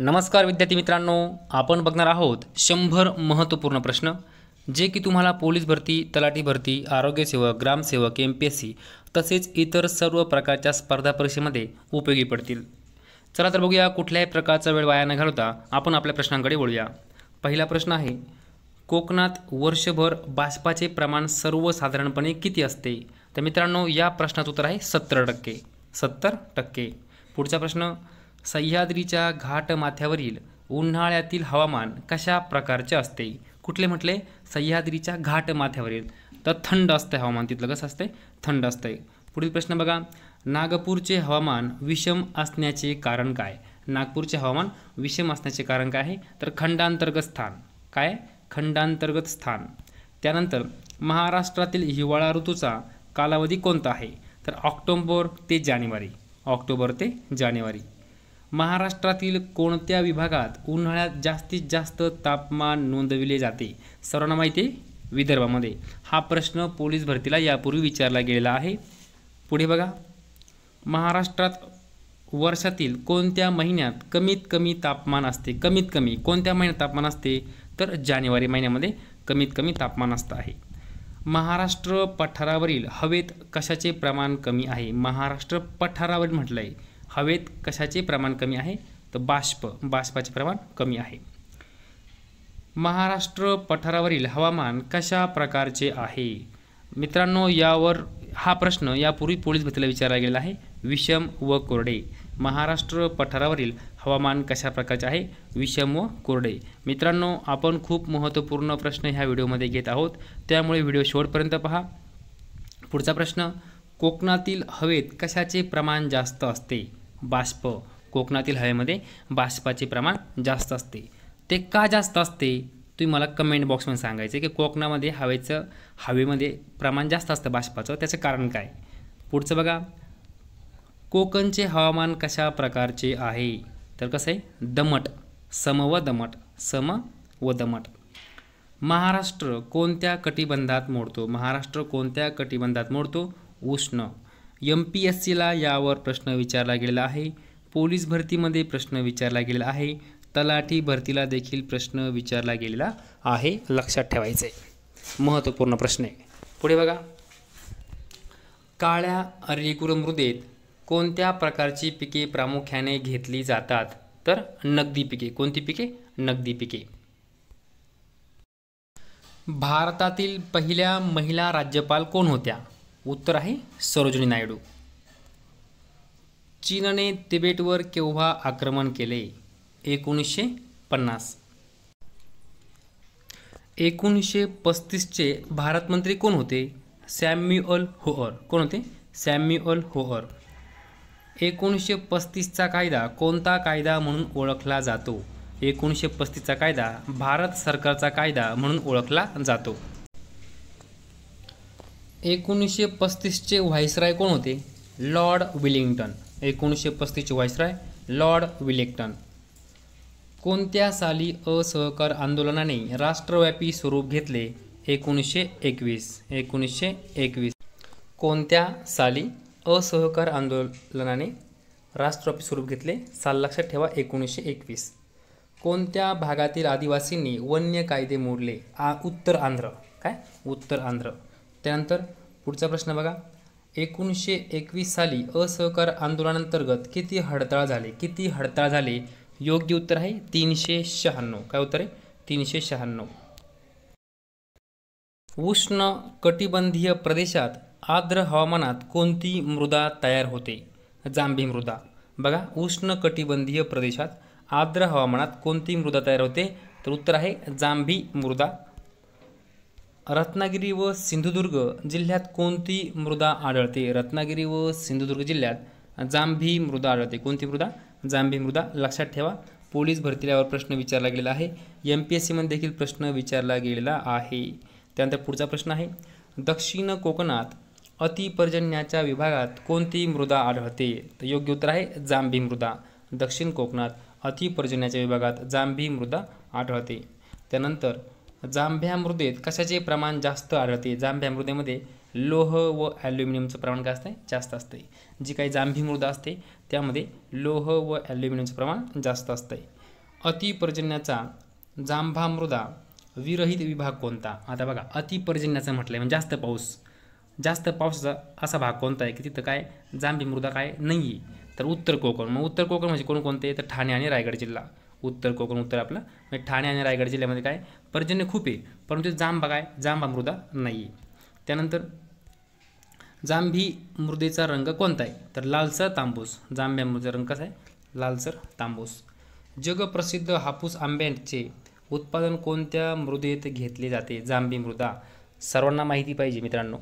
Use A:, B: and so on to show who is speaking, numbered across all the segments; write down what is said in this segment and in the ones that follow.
A: नमस्कार विद्यार्थी मित्रांनो आपण बघणार आहोत शंभर महत्त्वपूर्ण प्रश्न जे की तुम्हाला पोलीस भरती तलाठी भरती आरोग्यसेवक ग्रामसेवक एम पी एस सी तसेच इतर सर्व प्रकारच्या स्पर्धा परीक्षेमध्ये उपयोगी पडतील चला तर बघूया कुठल्याही प्रकारचा वेळ वाया न घालवता आपण आपल्या प्रश्नांकडे वळूया पहिला प्रश्न आहे कोकणात वर्षभर बाष्पाचे प्रमाण सर्वसाधारणपणे किती असते तर मित्रांनो या प्रश्नाचं उत्तर आहे सत्तर टक्के सत्तर टक्के पुढचा प्रश्न सह्याद्रीच्या घाटमाथ्यावरील उन्हाळ्यातील हवामान कशा प्रकारचे असते कुठले म्हटले सह्याद्रीच्या माथ्यावरील तर थंड असते हवामान तिथलं कसं असते थंड असते पुढील प्रश्न बघा नागपूरचे हवामान विषम असण्याचे कारण काय नागपूरचे हवामान विषम असण्याचे कारण काय आहे तर खंडांतर्गत स्थान काय खंडांतर्गत स्थान त्यानंतर महाराष्ट्रातील हिवाळा ऋतूचा कालावधी कोणता आहे तर ऑक्टोबर ते जानेवारी ऑक्टोबर ते जानेवारी महाराष्ट्रातील कोणत्या विभागात उन्हाळ्यात जास्तीत जास्त तापमान नोंदविले जाते सर्वांना माहिती आहे विदर्भामध्ये हा प्रश्न पोलीस भरतीला यापूर्वी विचारला गेलेला आहे पुढे बघा महाराष्ट्रात वर्षातील कोणत्या महिन्यात कमीत कमी तापमान असते कमीत कमी कोणत्या महिन्यात तापमान असते तर जानेवारी महिन्यामध्ये कमीत कमी तापमान असतं आहे महाराष्ट्र पठारावरील हवेत कशाचे प्रमाण कमी आहे महाराष्ट्र पठारावरील म्हटलं आहे हवेत कशाचे प्रमाण कमी आहे तर बाष्प बाष्पाचे प्रमाण कमी आहे महाराष्ट्र पठारावरील हवामान कशा प्रकारचे आहे मित्रांनो यावर हा प्रश्न यापूर्वी पोलीस भरतीला विचारला गेला आहे विषम व कोरडे महाराष्ट्र पठारावरील हवामान कशा प्रकारचे आहे विषम व कोरडे मित्रांनो आपण खूप महत्त्वपूर्ण प्रश्न ह्या व्हिडिओमध्ये घेत आहोत त्यामुळे व्हिडिओ शेवटपर्यंत पहा पुढचा प्रश्न कोकणातील हवेत कशाचे प्रमाण जास्त असते बाष्प कोकणातील हवेमध्ये बाष्पाचे प्रमाण जास्त असते ते का जास्त असते तुम्ही मला कमेंट बॉक्समध्ये सांगायचं की कोकणामध्ये हवेचं हवेमध्ये प्रमाण जास्त असतं बाष्पाचं त्याचं कारण काय पुढचं बघा कोकणचे हवामान कशा प्रकारचे आहे तर कसं आहे दमट सम व दमट सम व दमट महाराष्ट्र कोणत्या कटिबंधात मोडतो महाराष्ट्र कोणत्या कटिबंधात मोडतो उष्ण एम पी एस सीला यावर प्रश्न विचारला गेलेला आहे पोलीस भरतीमध्ये प्रश्न विचारला गेला आहे तलाठी भरतीला देखील प्रश्न विचारला गेलेला आहे लक्षात ठेवायचं आहे महत्त्वपूर्ण प्रश्न आहे पुढे बघा काळ्या रेगुर मृदेत कोणत्या प्रकारची पिके प्रामुख्याने घेतली जातात तर नगदी पिके कोणती पिके नगदी पिके भारतातील पहिल्या महिला राज्यपाल कोण होत्या उत्तर आहे सरोजिनी नायडू चीनने तिबेटवर केव्हा आक्रमण केले एकोणीसशे पन्नास एकोणीसशे पस्तीसचे भारतमंत्री कोण होते सॅम्युअल होअर कोण होते सॅम्युअल होअर एकोणीसशे पस्तीसचा कायदा कोणता कायदा म्हणून ओळखला जातो एकोणीसशे पस्तीसचा कायदा भारत सरकारचा कायदा म्हणून ओळखला जातो एकोणीसशे पस्तीसचे व्हायसराय कोण होते लॉर्ड विलिंग्टन एकोणीसशे पस्तीसचे व्हायसराय लॉर्ड विलिंग्टन कोणत्या साली असहकार आंदोलनाने राष्ट्रव्यापी स्वरूप घेतले एकोणीसशे एकवीस एकोणीसशे एकवीस कोणत्या साली असहकार आंदोलनाने राष्ट्रव्यापी स्वरूप घेतले साल लक्षात ठेवा एकोणीसशे एकवीस कोणत्या भागातील आदिवासींनी वन्य कायदे मोडले आ उत्तर आंध्र काय उत्तर आंध्र त्यानंतर पुढचा प्रश्न बघा एकोणीसशे एकवीस साली असहकार आंदोलनांतर्गत किती हडताळ झाले किती हडताळ झाले योग्य उत्तर आहे तीनशे शहाण्णव काय उत्तर आहे तीनशे शहाण्णव उष्ण कटिबंधीय प्रदेशात आर्द्र हवामानात कोणती मृदा तयार होते जांभी मृदा बघा उष्ण कटिबंधीय प्रदेशात आर्द्र हवामानात कोणती मृदा तयार होते तर उत्तर आहे जांभी मृदा रत्नागिरी व सिंधुदुर्ग जिल्ह्यात कोणती मृदा आढळते रत्नागिरी व सिंधुदुर्ग जिल्ह्यात जांभी मृदा आढळते कोणती मृदा जांभी मृदा लक्षात ठेवा पोलीस भरतील्यावर प्रश्न विचारला गेला आहे एम पी एस सीमध्ये देखील प्रश्न विचारला गेलेला आहे त्यानंतर पुढचा प्रश्न आहे दक्षिण कोकणात अतिपर्जन्याच्या विभागात कोणती मृदा आढळते तर योग्य उत्तर आहे जांभी मृदा दक्षिण कोकणात अतिपर्जन्याच्या विभागात जांभी मृदा आढळते त्यानंतर जांभ्या मृदेत कशाचे प्रमाण जास्त आढळते जांभ्या मृदेमध्ये लोह व ॲल्युमिनियमचं प्रमाण काय असतंय जास्त असतंय जी काही जांभी मृदा असते त्यामध्ये लोह व ॲल्युमिनियमचं प्रमाण जास्त असतं अतिपर्जन्याचा जांभा मृदा विरहित विभाग कोणता आता बघा अतिपर्जन्याचं म्हटलं आहे म्हणजे जास्त पाऊस जास्त पावसाचा असा भाग कोणता आहे की तिथं काय जांभी मृदा काय नाही आहे तर उत्तर कोकण मग उत्तर कोकण म्हणजे कोणकोणते तर ठाणे आणि रायगड जिल्हा उत्तर कोकण उत्तर आपलं म्हणजे ठाणे आणि रायगड जिल्ह्यामध्ये काय पर्जन्य खूप आहे परंतु जांबा काय जांबा मृदा नाही आहे त्यानंतर जांभी मृदेचा रंग कोणता आहे तर लालसर तांबूस जांभ्या मृदेचा रंग कसा आहे लालसर तांबूस जगप्रसिद्ध हापूस आंब्यांचे उत्पादन कोणत्या मृदेत घेतले जाते जांभी मृदा सर्वांना माहिती पाहिजे मित्रांनो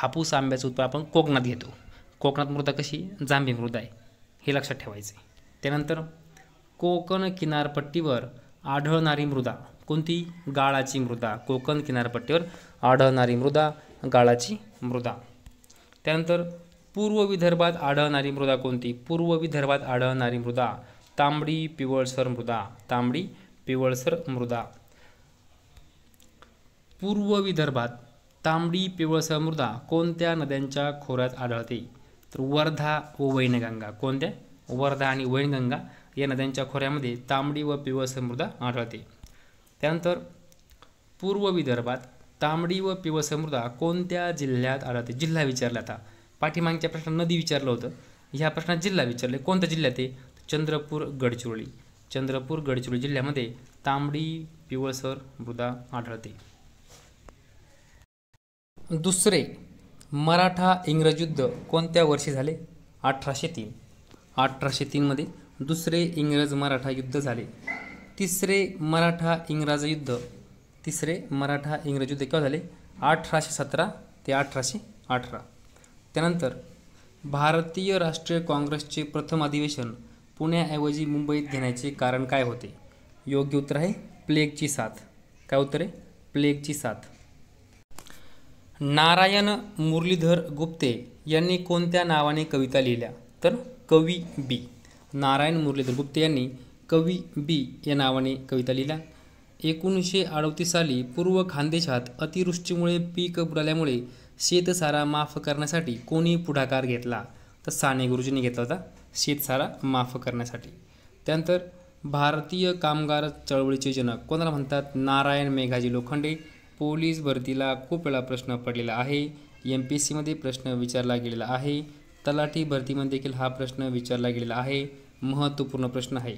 A: हापूस आंब्याचं उत्पादन आपण कोकणात घेतो कोकणात मृदा कशी जांभी मृदा आहे हे लक्षात ठेवायचं आहे त्यानंतर कोकण किनारपट्टीवर आढळणारी मृदा कोणती गाळाची मृदा कोकण किनारपट्टीवर आढळणारी मृदा गाळाची मृदा त्यानंतर पूर्व विदर्भात आढळणारी मृदा कोणती पूर्व विदर्भात आढळणारी मृदा तांबडी पिवळसर मृदा तांबडी पिवळसर मृदा पूर्व विदर्भात तांबडी पिवळसर मृदा कोणत्या नद्यांच्या खोऱ्यात आढळते तर वर्धा व वैनगंगा कोणत्या वर्धा आणि वैनगंगा या नद्यांच्या खोऱ्यामध्ये तांबडी व पिवळसर मृदा आढळते त्यानंतर पूर्व विदर्भात तांबडी व पिवळसर मृदा कोणत्या जिल्ह्यात आढळते जिल्हा विचारला आता पाठीमागच्या प्रश्नात नदी विचारलं होतं ह्या प्रश्नात जिल्हा विचारले कोणत्या जिल्ह्यात आहे चंद्रपूर गडचिरोली चंद्रपूर गडचिरोली जिल्ह्यामध्ये तांबडी पिवळसर मृदा आढळते दुसरे मराठा इंग्रज युद्ध कोणत्या वर्षी झाले अठराशे तीन अठराशे तीनमध्ये दुसरे इंग्रज मराठा युद्ध झाले तिसरे मराठा इंग्रज युद्ध तिसरे मराठा इंग्रज युद्ध केव्हा झाले अठराशे सतरा ते अठराशे अठरा त्यानंतर भारतीय राष्ट्रीय काँग्रेसचे प्रथम अधिवेशन पुण्याऐवजी मुंबईत घेण्याचे कारण काय होते योग्य उत्तर आहे प्लेगची साथ काय उत्तर आहे प्लेगची साथ नारायण मुरलीधर गुप्ते यांनी कोणत्या नावाने कविता लिहिल्या तर कवी बी नारायण मुरलीधर गुप्ते यांनी कवी बी या नावाने कविता लिहिल्या एकोणीसशे अडतीस साली पूर्व खानदेशात अतिवृष्टीमुळे पीक बुडाल्यामुळे शेतसारा माफ करण्यासाठी कोणी पुढाकार घेतला तर साने गुरुजींनी घेतला होता शेतसारा माफ करण्यासाठी त्यानंतर भारतीय कामगार चळवळीचे जनक कोणाला म्हणतात नारायण मेघाजी लोखंडे पोलीस भरतीला खूप वेळा प्रश्न पडलेला आहे एम पी एस सीमध्ये प्रश्न विचारला गेलेला आहे तलाठी भरतीमध्ये देखील हा प्रश्न विचारला गेलेला आहे महत्त्वपूर्ण प्रश्न आहे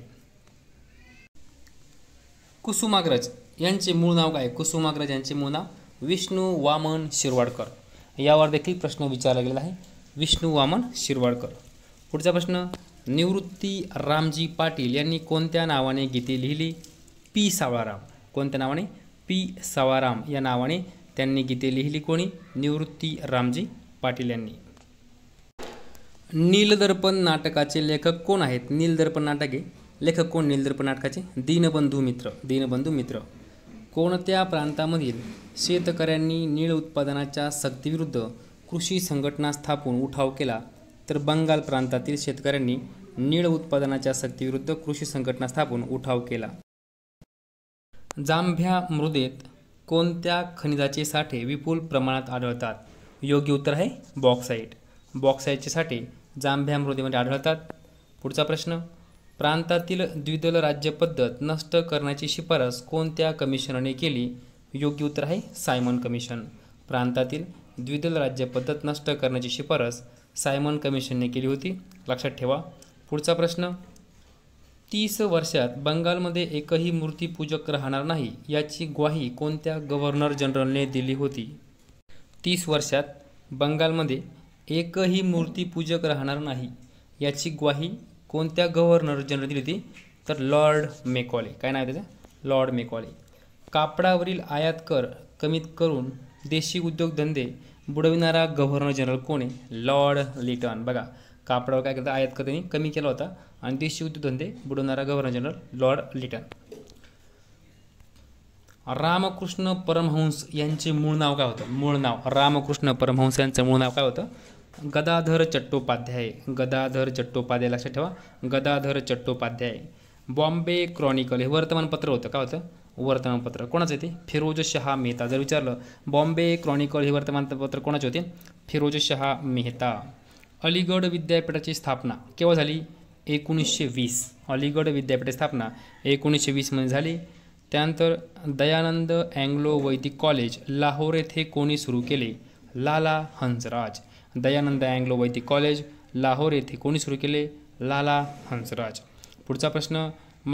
A: कुसुमाग्रज यांचे मूळ नाव काय कुसुमाग्रज यांचे मूळ नाव विष्णू वामन शिरवाडकर यावर देखील प्रश्न विचारला गेला आहे विष्णू वामन शिरवाडकर पुढचा प्रश्न निवृत्ती रामजी पाटील यांनी कोणत्या नावाने गीते लिहिली पी सावाराम कोणत्या नावाने पी सावाराम या नावाने त्यांनी गीते लिहिली कोणी निवृत्ती रामजी पाटील यांनी नीलदर्पण नाटकाचे लेखक कोण आहेत नीलदर्पण हे लेखक कोण नीलदर्पण नाटकाचे दीनबंधू मित्र दीनबंधू मित्र कोणत्या प्रांतामधील शेतकऱ्यांनी नीळ उत्पादनाच्या सक्तीविरुद्ध कृषी संघटना स्थापून उठाव केला तर बंगाल प्रांतातील शेतकऱ्यांनी नीळ उत्पादनाच्या सक्तीविरुद्ध कृषी संघटना स्थापून उठाव केला जांभ्या मृदेत कोणत्या खनिजाचे साठे विपुल प्रमाणात आढळतात योग्य उत्तर आहे बॉक्साईट बॉक्साईटचे साठे जांभ्या मृदेमध्ये आढळतात पुढचा प्रश्न प्रांतातील द्विदल राज्य पद्धत नष्ट करण्याची शिफारस कोणत्या कमिशनने केली योग्य उत्तर आहे सायमन कमिशन प्रांतातील द्विदल राज्य पद्धत नष्ट करण्याची शिफारस सायमन कमिशनने केली होती लक्षात ठेवा पुढचा प्रश्न तीस वर्षात बंगालमध्ये एकही मूर्तीपूजक राहणार नाही याची ग्वाही कोणत्या गव्हर्नर जनरलने दिली होती तीस वर्षात बंगालमध्ये एकही मूर्ती पूजक राहणार नाही याची ग्वाही कोणत्या गव्हर्नर जनरल दिली होती तर लॉर्ड मेकॉले काय नाव त्याचं लॉर्ड मेकॉले कापडावरील आयात कर कमीत करून देशी उद्योगधंदे बुडविणारा गव्हर्नर जनरल कोण आहे लॉर्ड लिटन बघा कापडावर काय करतं आयात कर त्यांनी कमी केला होता आणि देशी उद्योगधंदे बुडवणारा governor general Lord Lytton Ramakrishna Paramhansa यांचे मूळ नाव काय होतं मूळ नाव रामकृष्ण परमहंस यांचं मूळ नाव काय होतं गदाधर चट्टोपाध्याय गदाधर चट्टोपाध्याय लक्षात ठेवा गदाधर चट्टोपाध्याय बॉम्बे क्रॉनिकल हे वर्तमानपत्र होतं का होतं वर्तमानपत्र कोणाचं येते फिरोज शहा मेहता जर विचारलं बॉम्बे क्रॉनिकल हे वर्तमानपत्र कोणाचे होते फिरोज शहा मेहता अलीगड विद्यापीठाची स्थापना केव्हा झाली एकोणीसशे वीस अलीगड विद्यापीठाची स्थापना एकोणीसशे वीसमध्ये झाली त्यानंतर दयानंद अँग्लो वैदिक कॉलेज लाहोर येथे कोणी सुरू केले लाला हंसराज दयानंद अँग्लो वैदिक कॉलेज लाहोर येथे कोणी सुरू केले लाला हंसराज पुढचा प्रश्न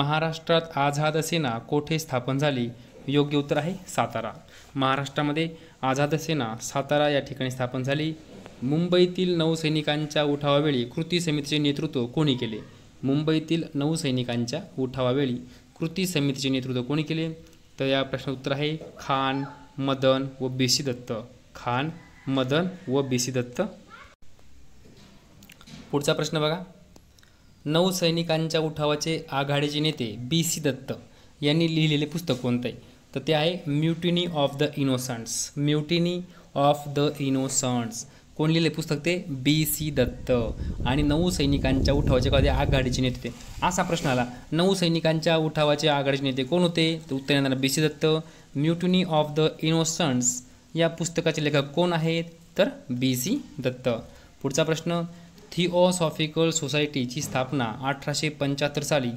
A: महाराष्ट्रात आझाद सेना कोठे स्थापन झाली योग्य उत्तर आहे सातारा महाराष्ट्रामध्ये आझाद सेना सातारा या ठिकाणी स्थापन झाली मुंबईतील नऊ सैनिकांच्या उठावावेळी कृती समितीचे नेतृत्व कोणी केले मुंबईतील नऊ सैनिकांच्या उठावावेळी कृती समितीचे नेतृत्व कोणी केले तर या प्रश्नाचं उत्तर आहे खान मदन व बेशी दत्त खान मदन व बी सी दत्त पुढचा प्रश्न बघा नऊ सैनिकांच्या उठावाचे आघाडीचे नेते बी सी दत्त यांनी लिहिलेले पुस्तक कोणतं आहे तर ते आहे mutiny of the innocents mutiny of the innocents कोण लिहिले पुस्तक ते बी सी दत्त आणि नऊ सैनिकांच्या उठावाचे कधी आघाडीचे नेते ते असा प्रश्न आला नऊ सैनिकांच्या उठावाचे आघाडीचे नेते कोण होते तर उत्तर येणार B C Dutt mutiny of the innocents या पुस्तकाचे लेखक कोण आहेत तर बी सी दत्त पुढचा प्रश्न थिओसॉफिकल सोसायटीची स्थापना अठराशे पंच्याहत्तर साली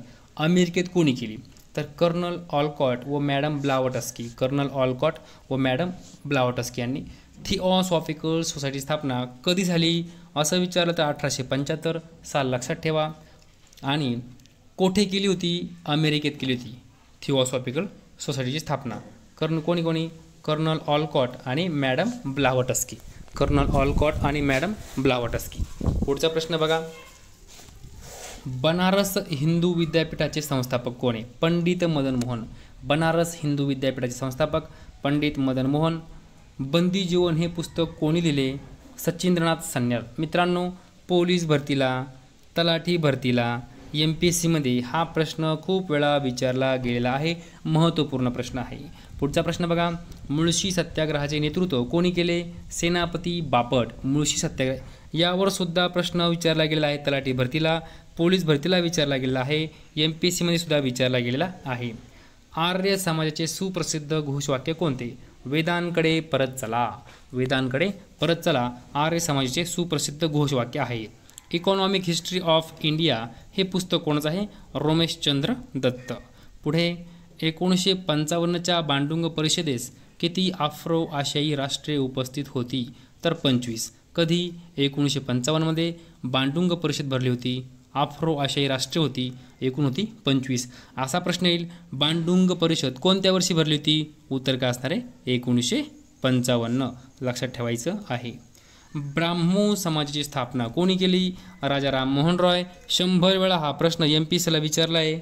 A: अमेरिकेत कोणी केली तर कर्नल ऑलकॉट व मॅडम ब्लावटस्की कर्नल ऑलकॉट व मॅडम ब्लावटस्की यांनी थिओसॉफिकल सोसायटी स्थापना कधी झाली असं विचारलं तर अठराशे पंच्याहत्तर साल लक्षात ठेवा आणि कोठे केली होती अमेरिकेत केली होती थिओसॉफिकल सोसायटीची स्थापना कर्ण कोणी कोणी कर्नल ऑलकॉट आणि मॅडम ब्लावटस्की कर्नल ऑलकॉट आणि मॅडम ब्लावटस्की पुढचा प्रश्न बघा बनारस हिंदू विद्यापीठाचे संस्थापक कोण आहे पंडित मदन मोहन बनारस हिंदू विद्यापीठाचे संस्थापक पंडित मदन मोहन बंदी जीवन हे पुस्तक कोणी लिहिले सचिंद्रनाथ सन्यार मित्रांनो पोलीस भरतीला तलाठी भरतीला एम पी एस सीमध्ये हा प्रश्न खूप वेळा विचारला गेलेला आहे महत्त्वपूर्ण प्रश्न आहे पुढचा प्रश्न बघा मुळशी सत्याग्रहाचे नेतृत्व कोणी केले सेनापती बापट मुळशी सत्याग्रह यावर सुद्धा प्रश्न विचारला गेलेला आहे तलाठी भरतीला पोलीस भरतीला विचारला गेलेला आहे एम पी एस सीमध्ये सुद्धा विचारला गेलेला आहे आर्य समाजाचे सुप्रसिद्ध घोषवाक्य कोणते वेदांकडे परत चला वेदांकडे परत चला आर्य समाजाचे सुप्रसिद्ध घोषवाक्य आहे इकॉनॉमिक हिस्ट्री ऑफ इंडिया हे पुस्तक कोणाचं आहे रोमेशचंद्र दत्त पुढे एकोणीसशे पंचावन्नच्या बांडुंग परिषदेस किती आफ्रो आशियाई राष्ट्रे उपस्थित होती तर पंचवीस कधी एकोणीसशे पंचावन्नमध्ये बांडुंग परिषद भरली होती आफ्रो आशियाई राष्ट्रे होती एकूण होती पंचवीस असा प्रश्न येईल बांडुंग परिषद कोणत्या वर्षी भरली होती उत्तर काय असणार आहे एकोणीसशे पंचावन्न लक्षात ठेवायचं आहे ब्राह्मो समाजाची स्थापना कोणी केली राजा राममोहन रॉय शंभर वेळा हा प्रश्न एम पी सीला विचारला आहे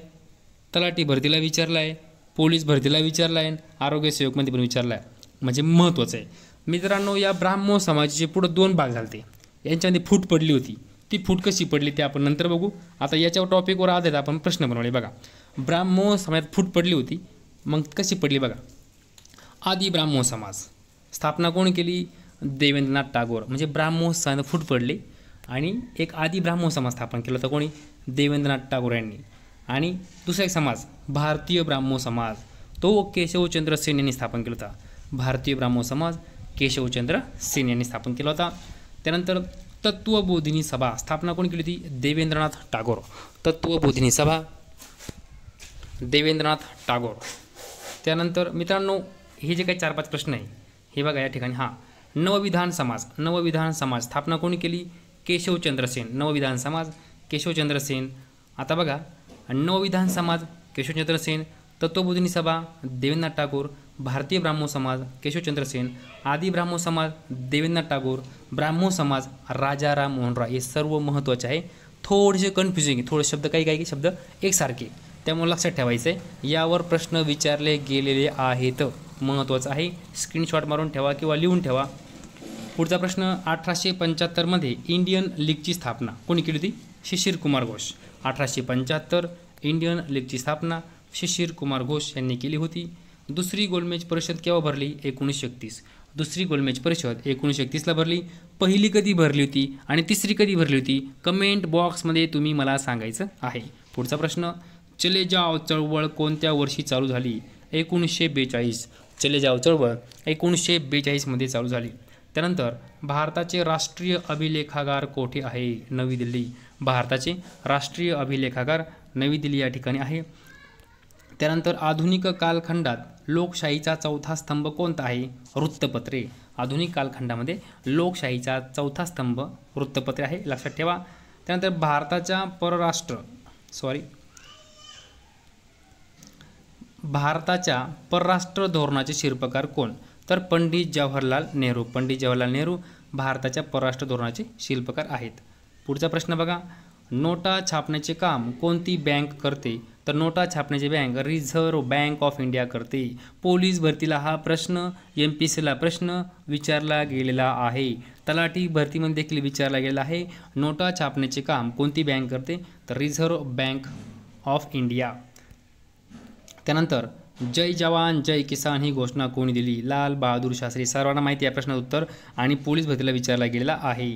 A: तलाठी भरतीला विचारला आहे पोलीस भरतीला विचारला आहे आरोग्य सेवकमध्ये पण विचारला आहे म्हणजे महत्त्वाचं आहे मित्रांनो या ब्राह्मो समाजाचे पुढं दोन भाग झालते यांच्यामध्ये फूट पडली होती ती फूट कशी पडली ते आपण नंतर बघू आता याच्या टॉपिकवर आधारित आपण प्रश्न बनवले बघा ब्राह्मो समाजात फूट पडली होती मग कशी पडली बघा आदी ब्राह्मो समाज स्थापना कोणी केली देवेंद्रनाथ टागोर म्हणजे सण फूट पडले आणि एक आधी ब्राह्मो समाज स्थापन केला होता कोणी देवेंद्रनाथ टागोर यांनी आणि दुसरा एक समाज भारतीय ब्राह्मो समाज तो केशवचंद्र सेन यांनी स्थापन केला होता भारतीय ब्राह्मो समाज केशवचंद्र सेन यांनी स्थापन केला होता त्यानंतर तत्त्वबोधिनी सभा स्थापना कोणी केली होती देवेंद्रनाथ टागोर तत्वबोधिनी सभा देवेंद्रनाथ टागोर त्यानंतर मित्रांनो हे जे काही चार पाच प्रश्न आहे हे बघा या ठिकाणी हां नवविधान समाज नवविधान समाज स्थापना कोणी केली केशवचंद्र सेन नवविधान समाज केशवचंद्र सेन आता बघा नवविधान समाज केशवचंद्र सेन तत्वबोधिनी सभा देवेंद्रनाथ टागोर भारतीय ब्राह्मो समाज केशवचंद्र सेन आदी ब्राह्मण समाज देवेंद्रनाथ टागोर ब्राह्मण समाज राजा राम राय हे सर्व महत्त्वाचे आहे थोडेसे कन्फ्युजिंग थोडे शब्द काही काही शब्द एकसारखे त्यामुळे लक्षात ठेवायचं आहे यावर प्रश्न विचारले गेलेले आहेत महत्त्वाचं आहे स्क्रीनशॉट मारून ठेवा किंवा लिहून ठेवा पुढचा प्रश्न अठराशे पंच्याहत्तरमध्ये इंडियन लीगची स्थापना कोणी केली होती शिशिर कुमार घोष अठराशे पंच्याहत्तर इंडियन लीगची स्थापना शिशिर कुमार घोष यांनी केली होती दुसरी गोलमेज परिषद केव्हा भरली एकोणीसशे एकतीस दुसरी गोलमेज परिषद एकोणीसशे एकतीसला भरली पहिली कधी भरली होती आणि तिसरी कधी भरली होती कमेंट बॉक्समध्ये तुम्ही मला सांगायचं आहे पुढचा प्रश्न चले जाव चळवळ कोणत्या वर्षी चालू झाली एकोणीसशे बेचाळीस चले जाव चळवळ एकोणीसशे बेचाळीसमध्ये चालू झाली त्यानंतर भारताचे राष्ट्रीय अभिलेखागार कोठे आहे नवी दिल्ली भारताचे राष्ट्रीय अभिलेखागार नवी दिल्ली या ठिकाणी आहे त्यानंतर आधुनिक कालखंडात लोकशाहीचा चौथा स्तंभ कोणता आहे वृत्तपत्रे आधुनिक कालखंडामध्ये लोकशाहीचा चौथा स्तंभ वृत्तपत्रे आहे लक्षात ठेवा त्यानंतर भारताच्या परराष्ट्र सॉरी भारताच्या परराष्ट्र धोरणाचे शिल्पकार कोण तर पंडित जवाहरलाल नेहरू पंडित जवाहरलाल नेहरू भारताच्या परराष्ट्र धोरणाचे शिल्पकार आहेत पुढचा प्रश्न बघा नोटा छापण्याचे काम कोणती बँक करते तर नोटा छापण्याचे bank reserve bank of India करते पोलीस भरतीला हा प्रश्न एम पी सीला प्रश्न विचारला गेलेला आहे तलाठी भरतीमध्ये देखील विचारला गेला आहे नोटा छापण्याचे काम कोणती बँक करते तर रिझर्व्ह बँक ऑफ इंडिया त्यानंतर जय जवान जय किसान ही घोषणा कोणी दिली लाल बहादूर शास्त्री सर्वांना माहिती या प्रश्नाचं उत्तर आणि पोलीस भरतीला विचारला गेलेला आहे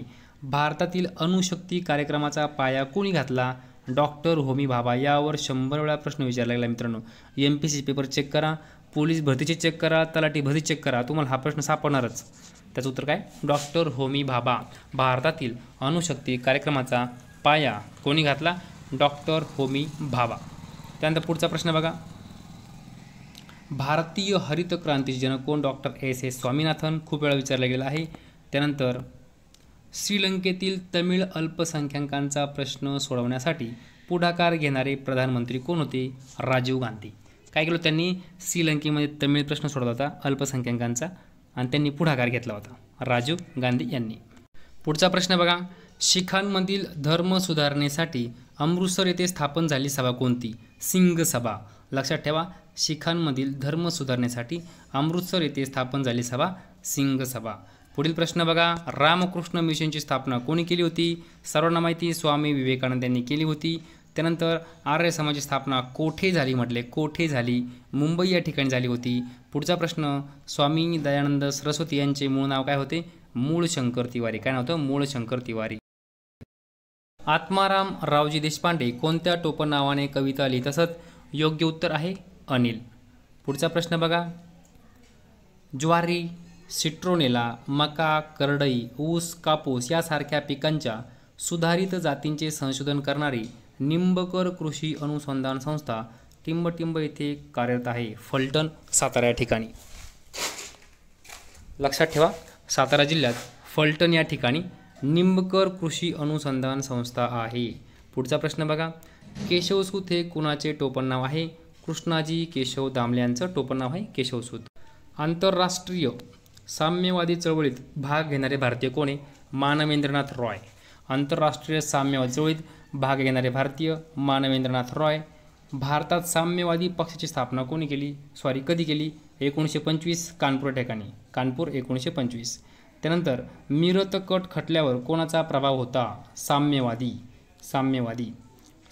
A: भारतातील अणुशक्ती कार्यक्रमाचा पाया कोणी घातला डॉक्टर होमी भाभा यावर शंभर वेळा प्रश्न विचारला गेला मित्रांनो M P C paper check करा पोलीस भरतीचे चेक करा तलाठी भरती चेक करा तुम्हाला हा प्रश्न सापडणारच त्याचं उत्तर काय डॉक्टर होमी भाभा भारतातील अणुशक्ती कार्यक्रमाचा पाया कोणी घातला डॉक्टर होमी भाभा त्यानंतर पुढचा प्रश्न बघा भारतीय हरित क्रांतीचे जनक कोण डॉक्टर एस एस स्वामीनाथन खूप वेळा विचारला गेला आहे त्यानंतर श्रीलंकेतील तमिळ अल्पसंख्यांकांचा प्रश्न सोडवण्यासाठी पुढाकार घेणारे प्रधानमंत्री कोण होते राजीव गांधी काय केलं त्यांनी श्रीलंकेमध्ये तमिळ प्रश्न सोडवला होता अल्पसंख्याकांचा आणि त्यांनी पुढाकार घेतला होता राजीव गांधी यांनी पुढचा प्रश्न बघा शिखांमधील धर्म सुधारणेसाठी अमृतसर येथे स्थापन झाली सभा कोणती सिंग सभा लक्षात ठेवा शिखांमधील धर्म सुधारण्यासाठी अमृतसर येथे स्थापन झाली सभा सिंग सभा पुढील प्रश्न बघा रामकृष्ण मिशनची स्थापना कोणी केली होती सर्वांना माहिती स्वामी विवेकानंद यांनी केली होती त्यानंतर आर्य समाजाची स्थापना कोठे झाली म्हटले कोठे झाली मुंबई या ठिकाणी झाली होती पुढचा प्रश्न स्वामी दयानंद सरस्वती यांचे मूळ नाव काय होते मूळ शंकर तिवारी काय नाव होतं मूळ शंकर तिवारी आत्माराम रावजी देशपांडे कोणत्या टोपण नावाने कविता लिहित असत योग्य उत्तर आहे अनिल पुढचा प्रश्न बघा ज्वारी सिट्रोनेला मका करडई ऊस कापूस यासारख्या पिकांच्या सुधारित जातींचे संशोधन करणारी निंबकर कृषी अनुसंधान संस्था टिंबटिंब येथे कार्यरत आहे फलटण सातारा या ठिकाणी लक्षात ठेवा सातारा जिल्ह्यात फलटण या ठिकाणी निंबकर कृषी अनुसंधान संस्था आहे पुढचा प्रश्न बघा केशवसूत हे कुणाचे टोपण नाव आहे कृष्णाजी केशव दामले यांचं आहे केशवसूत आंतरराष्ट्रीय साम्यवादी चळवळीत भाग घेणारे भारतीय कोण आहे मानवेंद्रनाथ रॉय आंतरराष्ट्रीय साम्यवादी चळवळीत भाग घेणारे भारतीय मानवेंद्रनाथ रॉय भारतात साम्यवादी पक्षाची स्थापना कोणी केली सॉरी कधी केली एकोणीसशे पंचवीस कानपूर ठिकाणी कानपूर एकोणीसशे पंचवीस त्यानंतर मिरत कट खटल्यावर कोणाचा प्रभाव होता साम्यवादी साम्यवादी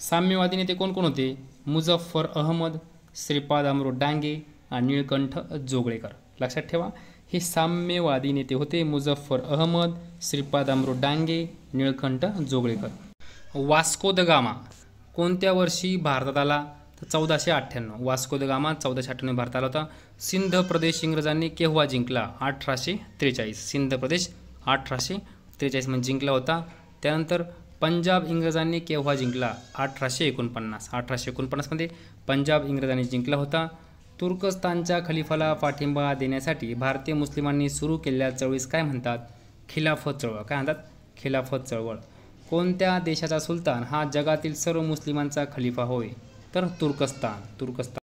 A: साम्यवादी नेते कोण कोण होते मुझफ्फर अहमद श्रीपाद अमरो डांगे आणि निळकंठ जोगळेकर लक्षात ठेवा हे साम्यवादी नेते होते Muzaffar Ahmad Shripad Amrit Dange Nilkanth Joglekar Vasco da Gama कोणत्या वर्षी भारतात आला तर चौदाशे अठ्ठ्याण्णव वास्को द गामा चौदाशे अठ्ठ्याण्णव भारतात आला होता सिंध प्रदेश इंग्रजांनी केव्हा जिंकला अठराशे त्रेचाळीस सिंध प्रदेश अठराशे त्रेचाळीसमध्ये जिंकला होता त्यानंतर पंजाब इंग्रजांनी केव्हा जिंकला अठराशे एकोणपन्नास अठराशे एकोणपन्नासमध्ये पंजाब इंग्रजांनी जिंकला होता तुर्कस्तानच्या खलिफाला पाठिंबा देण्यासाठी भारतीय मुस्लिमांनी सुरू केलेल्या चळवळीस काय म्हणतात खिलाफत चळवळ काय म्हणतात खिलाफत चळवळ कोणत्या देशाचा सुलतान हा जगातील सर्व मुस्लिमांचा खलिफा होय तर तुर्कस्तान तुर्कस्तान